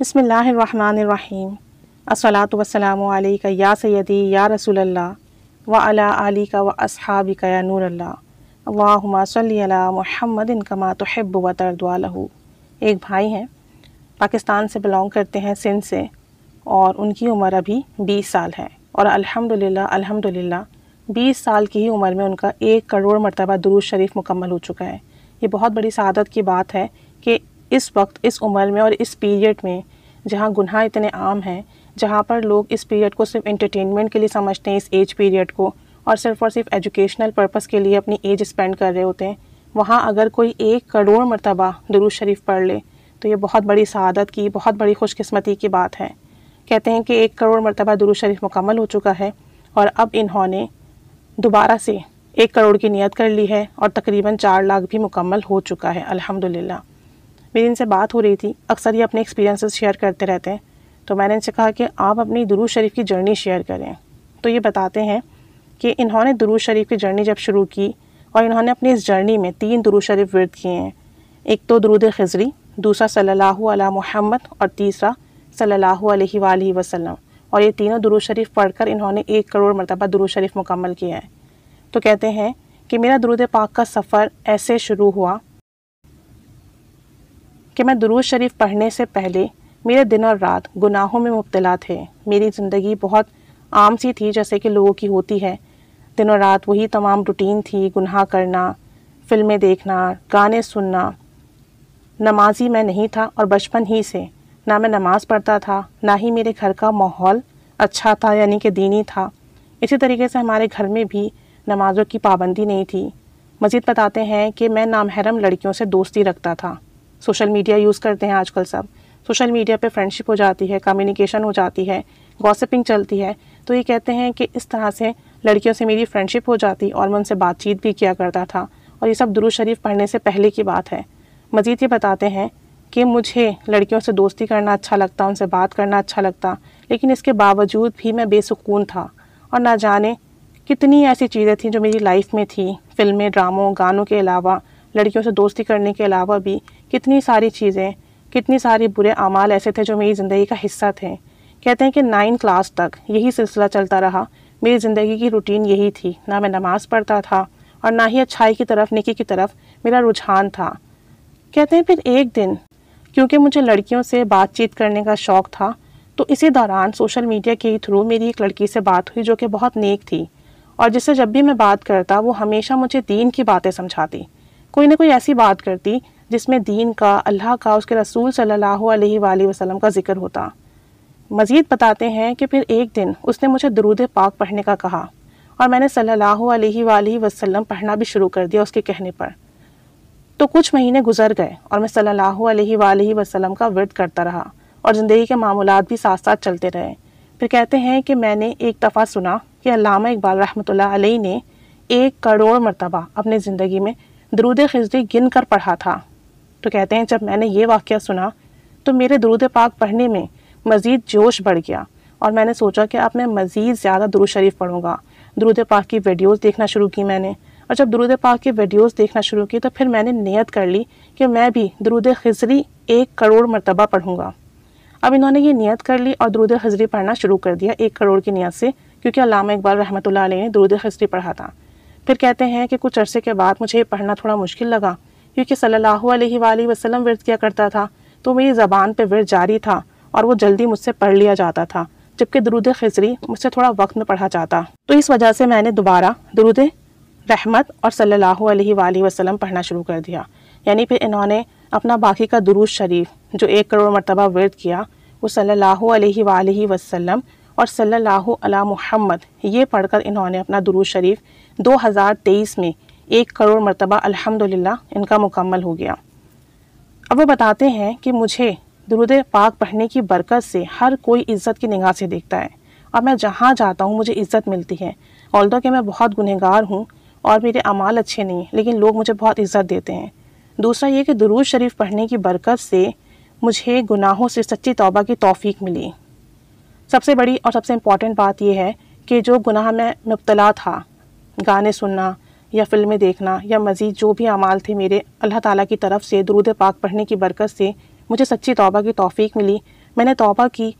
बसमीम असलात वसलाम या सैदी या रसूल व अला आली का व असहाबी का या नूर वाहमा अल्लाहुम्मा सल्ली अला मुहम्मदिन व तरदवालहू एक भाई हैं पाकिस्तान से बिलोंग करते हैं सिंध से और उनकी उम्र अभी बीस साल है और अल्हम्दुलिल्लाह अल्हम्दुलिल्लाह बीस साल की ही उम्र में उनका एक करोड़ मरतबा दुरुज शरीफ मुकम्मल हो चुका है ये बहुत बड़ी सदत की बात है कि इस वक्त इस उम्र में और इस पीरियड में जहाँ गुनाह इतने आम हैं जहाँ पर लोग इस पीरियड को सिर्फ इंटरटेनमेंट के लिए समझते हैं इस एज पीरियड को और सिर्फ और सिर्फ एजुकेशनल पर्पज़ के लिए अपनी एज स्पेंड कर रहे होते हैं वहाँ अगर कोई एक करोड़ मरतबा दरूज शरीफ पढ़ ले तो ये बहुत बड़ी सदत की बहुत बड़ी खुशकस्मती की बात है कहते हैं कि एक करोड़ मरतबा दरूज शरीफ मुकम्मल हो चुका है और अब इन्होंने दोबारा से एक करोड़ की नियत कर ली है और तकरीबन चार लाख भी मुकम्मल हो चुका है अल्हम्दुलिल्लाह मेरी इनसे बात हो रही थी अक्सर ये अपने एक्सपीरियंसेस शेयर करते रहते हैं तो मैंने इनसे कहा कि आप अपनी दुरूज शरीफ की जर्नी शेयर करें तो ये बताते हैं कि इन्होंने दुरूज शरीफ की जर्नी जब शुरू की और इन्होंने अपनी इस जर्नी में तीन दुरूज शरीफ वर्द किए हैं एक तो दरूद खजरी दूसरा सल्लल्लाहु अलैहि मोहम्मद और तीसरा सल्लल्लाहु अलैहि वालि वसल्लम और ये तीनों दुरूज शरीफ पढ़कर इन्होंने एक करोड़ मरतबा दुरूज शरीफ मुकम्मल किया है तो कहते हैं कि मेरा दुरूद पाक का सफ़र ऐसे शुरू हुआ कि मैं दुरूज शरीफ पढ़ने से पहले मेरे दिन और रात गुनाहों में मुबतला थे मेरी ज़िंदगी बहुत आम सी थी जैसे कि लोगों की होती है दिन और रात वही तमाम रूटीन थी गुनाह करना फिल्में देखना गाने सुनना नमाजी मैं नहीं था और बचपन ही से ना मैं नमाज़ पढ़ता था ना ही मेरे घर का माहौल अच्छा था यानी कि दीनी था इसी तरीके से हमारे घर में भी नमाज़ों की पाबंदी नहीं थी मज़ीद बताते हैं कि मैं नामहरम लड़कियों से दोस्ती रखता था सोशल मीडिया यूज़ करते हैं आजकल सब सोशल मीडिया पे फ्रेंडशिप हो जाती है कम्युनिकेशन हो जाती है गॉसिपिंग चलती है तो ये कहते हैं कि इस तरह से लड़कियों से मेरी फ्रेंडशिप हो जाती और मैं उनसे बातचीत भी किया करता था और ये सब दुरू शरीफ पढ़ने से पहले की बात है मज़ीद ये बताते हैं कि मुझे लड़कियों से दोस्ती करना अच्छा लगता उनसे बात करना अच्छा लगता लेकिन इसके बावजूद भी मैं बेसकून था और ना जाने कितनी ऐसी चीज़ें थीं जो मेरी लाइफ में थी फिल्में ड्रामों गानों के अलावा लड़कियों से दोस्ती करने के अलावा भी कितनी सारी चीज़ें कितनी सारी बुरे अमाल ऐसे थे जो मेरी ज़िंदगी का हिस्सा थे कहते हैं कि नाइन क्लास तक यही सिलसिला चलता रहा मेरी ज़िंदगी की रूटीन यही थी ना मैं नमाज़ पढ़ता था और ना ही अच्छाई की तरफ निकी की तरफ मेरा रुझान था कहते हैं फिर एक दिन क्योंकि मुझे लड़कियों से बातचीत करने का शौक़ था तो इसी दौरान सोशल मीडिया के ही थ्रू मेरी एक लड़की से बात हुई जो कि बहुत नेक थी और जिससे जब भी मैं बात करता वो हमेशा मुझे दीन की बातें समझाती कोई ना कोई ऐसी बात करती जिसमें दीन का अल्लाह का उसके रसूल सल्ला वसलम का जिक्र होता मज़ीद बताते हैं कि फिर एक दिन उसने मुझे दरूद पाक पढ़ने का कहा और मैंने सल्ला वसलम पढ़ना भी शुरू कर दिया उसके कहने पर तो कुछ महीने गुजर गए और मैं सल्ला वसलम का वर्द करता रहा और ज़िंदगी के मामूल भी साथ साथ चलते रहे फिर कहते हैं कि मैंने एक दफ़ा सुना कि अलामा इकबाल रहमत ने एक करोड़ मरतबा अपनी ज़िंदगी में दरूद खजरी गिन कर पढ़ा था तो कहते हैं जब मैंने ये वाक्य सुना तो मेरे दरूद पाक पढ़ने में मज़ीद जोश बढ़ गया और मैंने सोचा कि अब मैं मज़ीद ज़्यादा दुरुद शरीफ पढ़ूँगा दरूद पाक की वीडियोज़ देखना शुरू की मैंने और जब दुरूद पाक की वीडियोज़ देखना शुरू की तो फिर मैंने नियत कर ली कि मैं भी दरूद खजरी एक करोड़ मरतबा पढ़ूँगा अब इन्होंने ये नियत कर ली और दुरूद खजरी पढ़ना शुरू कर दिया एक करोड़ की नियत से क्योंकि अलामा इकबाल रहमत ने दरूद खजरी पढ़ा था फिर कहते हैं कि कुछ अरसे के बाद मुझे ये पढ़ना थोड़ा मुश्किल लगा क्योंकि सल्लल्लाहु अलैहि वसल्लम वर्द किया करता था तो मेरी ज़बान पर वर्द जारी था और वो जल्दी मुझसे पढ़ लिया जाता था जबकि दरुद खिजरी मुझसे थोड़ा वक्त में पढ़ा जाता तो इस वजह से मैंने दोबारा दरुद रहमत और सल्लल्लाहु अलैहि वसल्लम पढ़ना शुरू कर दिया यानी फिर इन्होंने अपना बाकी का दुरूज शरीफ जो एक करोड़ मरतबा वर्द किया वो सल्लल्लाहु अलैहि वसल्लम और सल्लल्लाहु अला मुहम्मद ये पढ़कर इन्होंने अपना दुरूज शरीफ 2023 में एक करोड़ मरतबा अल्हम्दुलिल्लाह इनका मुकम्मल हो गया अब वो बताते हैं कि मुझे दरुद पाक पढ़ने की बरकत से हर कोई इज़्ज़त की निगाह से देखता है और मैं जहाँ जाता हूँ मुझे इज़्ज़त मिलती है ऑल कि मैं बहुत गुनहगार हूँ और मेरे अमाल अच्छे नहीं हैं लेकिन लोग मुझे बहुत इज़्ज़त देते हैं दूसरा ये कि दरूज शरीफ पढ़ने की बरकत से मुझे गुनाहों से सच्ची तौबा की तौफीक मिली सबसे बड़ी और सबसे इम्पॉर्टेंट बात यह है कि जो गुनाह में मुबतला था गाने सुनना या फिल्में देखना या मज़ीद जो भी अमाल थे मेरे अल्लाह ताला की तरफ से दरूद पाक पढ़ने की बरकत से मुझे सच्ची तौबा की तौफीक मिली मैंने तौबा की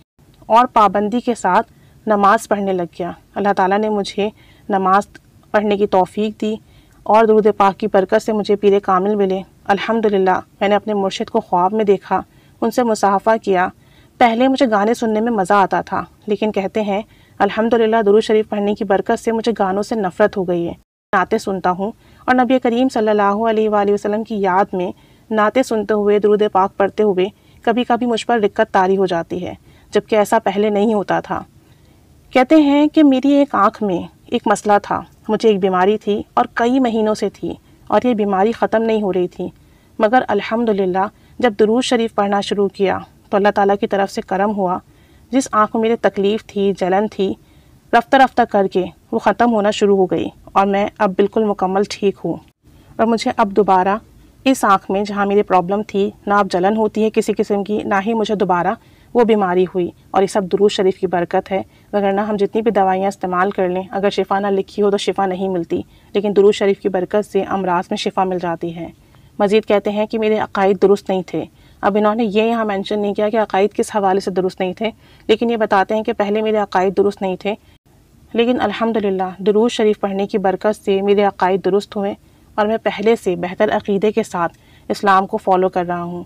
और पाबंदी के साथ नमाज़ पढ़ने लग गया अल्लाह ताला ने मुझे नमाज पढ़ने की तौफीक दी और दरूद पाक की बरकत से मुझे पीर कामिल मिले अल्हम्दुलिल्लाह मैंने अपने मुर्शिद को ख्वाब में देखा उनसे मुसाफा किया पहले मुझे गाने सुनने में मज़ा आता था लेकिन कहते हैं अल्हम्दुलिल्लाह दुरू शरीफ पढ़ने की बरकत से मुझे गानों से नफ़रत हो गई है नाते सुनता हूँ और नबी करीम सल्लल्लाहु अलैहि वसल्लम की याद में नाते सुनते हुए दरूद पाक पढ़ते हुए कभी कभी मुझ पर दिक्कत तारी हो जाती है जबकि ऐसा पहले नहीं होता था कहते हैं कि मेरी एक आँख में एक मसला था मुझे एक बीमारी थी और कई महीनों से थी और ये बीमारी ख़त्म नहीं हो रही थी मगर अलहमदिल्ला जब दरूज शरीफ पढ़ना शुरू किया तो अल्लाह ताला की तरफ से करम हुआ जिस आँख में मेरी तकलीफ़ थी जलन थी रफ्तार रफ्तार करके वो ख़त्म होना शुरू हो गई और मैं अब बिल्कुल मुकम्मल ठीक हूँ और मुझे अब दोबारा इस आँख में जहाँ मेरी प्रॉब्लम थी ना अब जलन होती है किसी किस्म की ना ही मुझे दोबारा वो बीमारी हुई और ये सब दुरूज शरीफ की बरकत है वगरना हम जितनी भी दवाइयाँ इस्तेमाल कर लें अगर शिफा ना लिखी हो तो शिफा नहीं मिलती लेकिन दुरूज शरीफ की बरकत से अमराज में शिफा मिल जाती है मज़ीद कहते हैं कि मेरे अकायद दुरुस्त नहीं थे अब इन्होंने ये यहाँ मेंशन नहीं किया कि अकायद किस हवाले से दुरुस्त नहीं थे लेकिन ये बताते हैं कि पहले मेरे अकायद दुरुस्त नहीं थे लेकिन अल्हम्दुलिल्लाह दरूज शरीफ पढ़ने की बरकत से मेरे अकायद दुरुस्त हुए और मैं पहले से बेहतर अकीदे के साथ इस्लाम को फॉलो कर रहा हूँ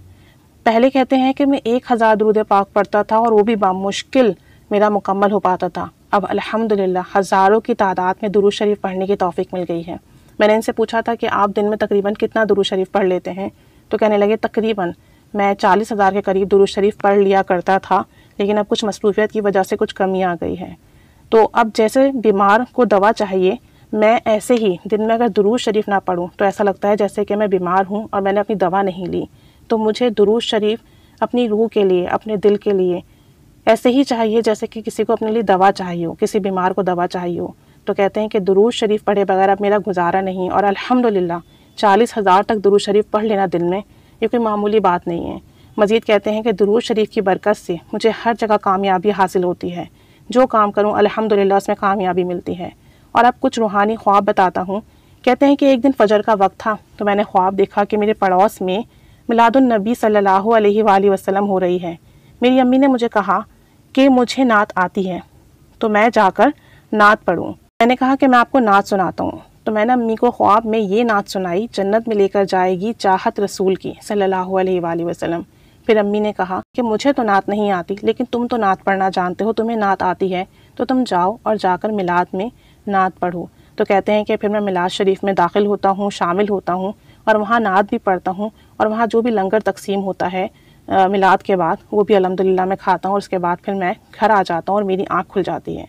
पहले कहते हैं कि मैं एक हज़ार दरूद पाक पढ़ता था और वो भी बामुश्किल मेरा मुकम्मल हो पाता था अब अल्हम्दुलिल्लाह हज़ारों की तादाद में दुरूज शरीफ पढ़ने की तौफीक मिल गई है मैंने इनसे पूछा था कि आप दिन में तकरीबन कितना दुरूज शरीफ पढ़ लेते हैं तो कहने लगे तकरीबन मैं चालीस हज़ार के करीब दुरूज शरीफ पढ़ लिया करता था लेकिन अब कुछ मसरूफियत की वजह से कुछ कमी आ गई है तो अब जैसे बीमार को दवा चाहिए मैं ऐसे ही दिन में अगर दुरूज शरीफ ना पढ़ूँ तो ऐसा लगता है जैसे कि मैं बीमार हूँ और मैंने अपनी दवा नहीं ली तो मुझे दुरूज शरीफ अपनी रूह के लिए अपने दिल के लिए ऐसे ही चाहिए जैसे कि किसी को अपने लिए दवा चाहिए हो किसी बीमार को दवा चाहिए हो तो कहते हैं कि दुरूज शरीफ पढ़े बगैर अब मेरा गुजारा नहीं और अल्हम्दुलिल्लाह चालीस हज़ार तक दुरूज शरीफ पढ़ लेना दिल में ये कोई मामूली बात नहीं है मज़ीद कहते हैं कि दुरूज शरीफ की बरकत से मुझे हर जगह कामयाबी हासिल होती है जो काम करूँ अलहमदिल्ला उसमें कामयाबी मिलती है और अब कुछ रूहानी ख्वाब बताता हूँ कहते हैं कि एक दिन फजर का वक्त था तो मैंने ख्वाब देखा कि मेरे पड़ोस में मिलादुलनबी सल्ला वसलम हो रही है मेरी अम्मी ने मुझे कहा कि मुझे नात आती है तो मैं जाकर नात पढ़ूँ मैंने कहा कि मैं आपको नात सुनाता हूँ तो मैंने अम्मी को ख्वाब में ये नात सुनाई जन्नत में लेकर जाएगी चाहत रसूल की सल्ला वसलम फिर अम्मी ने कहा कि मुझे तो नात नहीं आती लेकिन तुम तो नात पढ़ना जानते हो तुम्हें नात आती है तो तुम जाओ और जाकर मिलाद में नात पढ़ो तो कहते हैं कि फिर मैं मिलाद शरीफ में दाखिल होता हूँ शामिल होता हूँ और वहाँ नात भी पढ़ता हूँ और वहाँ जो भी लंगर तकसीम होता है मिलाद के बाद वो भी अलहमदिल्ला मैं खाता हूँ और उसके बाद फिर मैं घर आ जाता हूँ और मेरी आँख खुल जाती है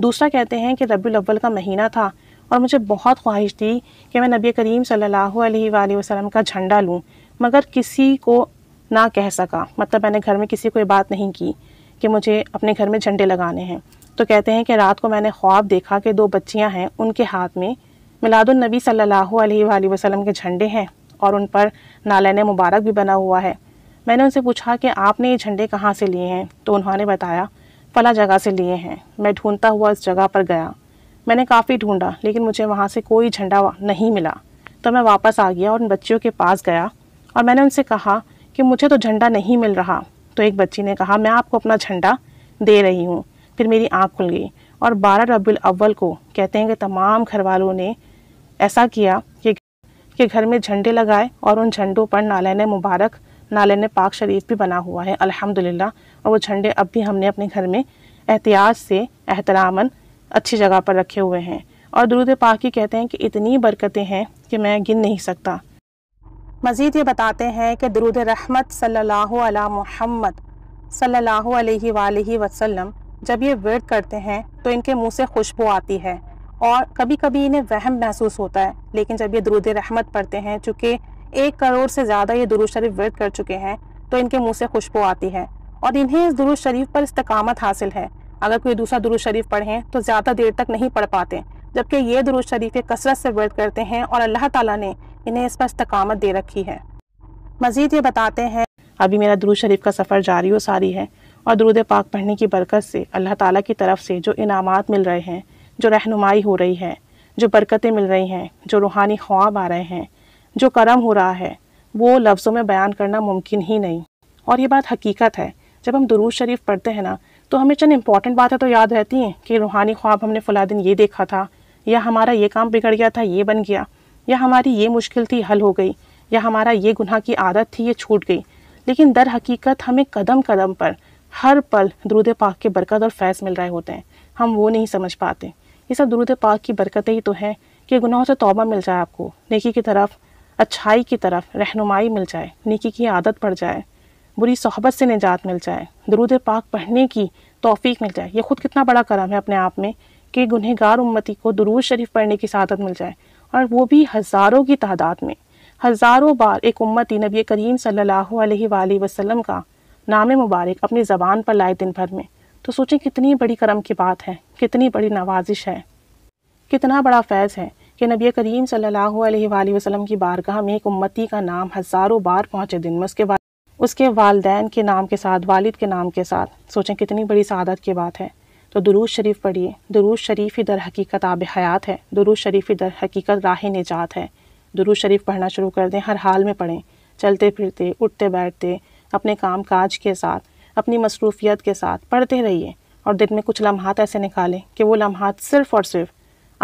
दूसरा कहते हैं कि रबी अव्वल का महीना था और मुझे बहुत ख्वाहिश थी कि मैं नबी करीम सल्लल्लाहु अलैहि वसल्लम का झंडा लूँ मगर किसी को ना कह सका मतलब मैंने घर में किसी को ये बात नहीं की कि मुझे अपने घर में झंडे लगाने हैं तो कहते हैं कि रात को मैंने ख्वाब देखा कि दो बच्चियां हैं उनके हाथ में मिलादुलनबी सल्लल्लाहु अलैहि वसल्लम के झंडे हैं और उन पर नालन मुबारक भी बना हुआ है मैंने उनसे पूछा कि आपने ये झंडे कहाँ से लिए हैं तो उन्होंने बताया फला जगह से लिए हैं मैं ढूंढता हुआ इस जगह पर गया मैंने काफ़ी ढूंढा लेकिन मुझे वहाँ से कोई झंडा नहीं मिला तो मैं वापस आ गया और उन बच्चियों के पास गया और मैंने उनसे कहा कि मुझे तो झंडा नहीं मिल रहा तो एक बच्ची ने कहा मैं आपको अपना झंडा दे रही हूँ फिर मेरी आँख खुल गई और बारह रबुल अव्वल को कहते हैं कि तमाम घर वालों ने ऐसा किया कि कि घर में झंडे लगाए और उन झंडों पर नालन मुबारक नालन पाक शरीफ भी बना हुआ है अल्हम्दुलिल्लाह और वो झंडे अब भी हमने अपने घर में एहतियात से एहतरामन अच्छी जगह पर रखे हुए हैं और दुरुद पाक ही कहते हैं कि इतनी बरकतें हैं कि मैं गिन नहीं सकता मज़ीद ये बताते हैं कि दरुद रहमत सल्लल्लाहु अलैहि सल्ला वसल्लम जब ये वर्द करते हैं तो इनके मुंह से खुशबू आती है और कभी कभी इन्हें वहम महसूस होता है लेकिन जब ये दरुद रहमत पढ़ते हैं चूँकि एक करोड़ से ज़्यादा ये दुरुज शरीफ वर्द कर चुके हैं तो इनके मुँह से खुशबू आती है और इन्हें इस दुरुज शरीफ पर इस्तकामत हासिल है अगर कोई दूसरा दुरुज शरीफ पढ़ें तो ज़्यादा देर तक नहीं पढ़ पाते जबकि ये दुरुज शरीफ कसरत से वर्द करते हैं और अल्लाह ताला ने इन्हें इस पर इस्तकामत दे रखी है मज़ीद ये बताते हैं अभी मेरा दुरुज शरीफ का सफ़र जारी व सारी है और दरुद पाक पढ़ने की बरकत से अल्लाह ताली की तरफ से जो इनाम मिल रहे हैं जो रहनुमाई हो रही है जो बरकतें मिल रही हैं जो रूहानी ख्वाब आ रहे हैं जो करम हो रहा है वो लफ्ज़ों में बयान करना मुमकिन ही नहीं और ये बात हकीकत है जब हम दरूज शरीफ पढ़ते हैं ना तो हमें चंद इम्पॉर्टेंट बातें तो याद रहती हैं कि रूहानी ख्वाब हमने फ़ला दिन ये देखा था या हमारा ये काम बिगड़ गया था ये बन गया या हमारी ये मुश्किल थी हल हो गई या हमारा ये गुनाह की आदत थी ये छूट गई लेकिन दर हकीकत हमें कदम कदम पर हर पल दरूद पाक के बरकत और फैज़ मिल रहे होते हैं हम वो नहीं समझ पाते ये सब दरूद पाक की बरकतें ही तो हैं कि गुनाहों से तौबा मिल जाए आपको नेकी की तरफ अच्छाई की तरफ रहनुमाई मिल जाए नेकी की आदत पड़ जाए बुरी सोहबत से निजात मिल जाए दरूद पाक पढ़ने की तोफ़ी मिल जाए ये ख़ुद कितना बड़ा करम है अपने आप में के गुनहगार उम्मती को दरूज शरीफ पढ़ने की शहादत मिल जाए और वो भी हज़ारों की तादाद में हज़ारों बार एक उम्मती नबी करीम सल्लल्लाहु अलैहि वसल्लम का नाम मुबारक अपनी ज़बान पर लाए दिन भर में तो सोचें कितनी बड़ी करम की बात है कितनी बड़ी नवाजिश है कितना बड़ा फैज़ है कि नबी करीम सल्लल्लाहु अलैहि वसल्लम की बारगाह में एक उम्मती का नाम हज़ारों बार पहुँचे दिन में उसके बाद उसके वालदेन के नाम के साथ वालिद के नाम के साथ सोचें कितनी बड़ी सादत की बात है तो दरूज शरीफ पढ़िए दरूज शरीफ ही दर हकीकत आब हयात है दरूज शरीफ ही दर हकीकत राह निजात है दरूज शरीफ पढ़ना शुरू कर दें हर हाल में पढ़ें चलते फिरते उठते बैठते अपने काम काज के साथ अपनी मसरूफियत के साथ पढ़ते रहिए और दिन में कुछ लम्हात ऐसे निकालें कि वो लम्हात सिर्फ़ और सिर्फ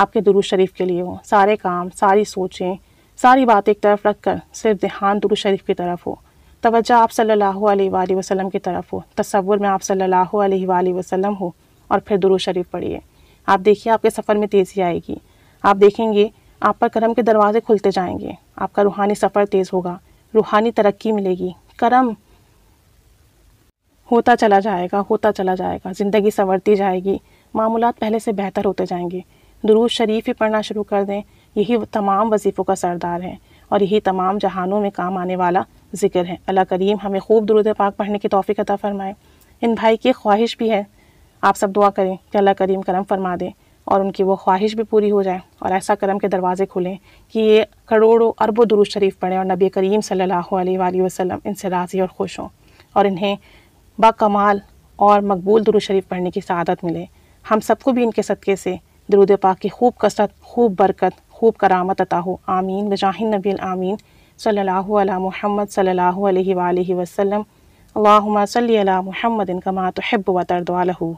आपके दुरुज शरीफ के लिए हो सारे काम सारी सोचें सारी बातें एक तरफ रख कर सिर्फ ध्यान दुरुज शरीफ की तरफ हो तवज्जा आप सल्लल्लाहु अलैहि वसल्लम की तरफ हो तस्वुर में आप सल्लल्लाहु अलैहि वसल्लम हो और फिर दुरू शरीफ पढ़िए आप देखिए आपके सफ़र में तेज़ी आएगी आप देखेंगे आप पर करम के दरवाजे खुलते जाएंगे आपका रूहानी सफ़र तेज़ होगा रूहानी तरक्की मिलेगी करम होता चला जाएगा होता चला जाएगा ज़िंदगी संवरती जाएगी मामूलत पहले से बेहतर होते जाएंगे दुरूज शरीफ ही पढ़ना शुरू कर दें यही तमाम वजीफ़ों का सरदार है और यही तमाम जहानों में काम आने वाला जिक्र है अल्लाह करीम हमें खूब दुरुद पाक पढ़ने की तोफ़ी अदा फ़रमाए इन भाई की ख्वाहिश भी है आप सब दुआ करें कि अल्लाह करीम करम फरमा दें और उनकी वो ख्वाहिश भी पूरी हो जाए और ऐसा करम के दरवाज़े खुलें कि ये करोड़ों अरबों दुरुज शरीफ पढ़ें और नबी करीम सल्लल्लाहु अलैहि वसल्लम इनसे राज़ी और खुश हों और इन्हें बाकमाल और मकबूल दुरुज शरीफ पढ़ने की सदत मिले हम सबको भी इनके सदक़े से दरुद पाक की खूब कसरत खूब बरकत खूब करामत अता हो आमीन बजाहिन नबी आमीन सल्ला महमद सल्ला वसलम सल्ली अला मुहम्मद कमा तो हब वतरदू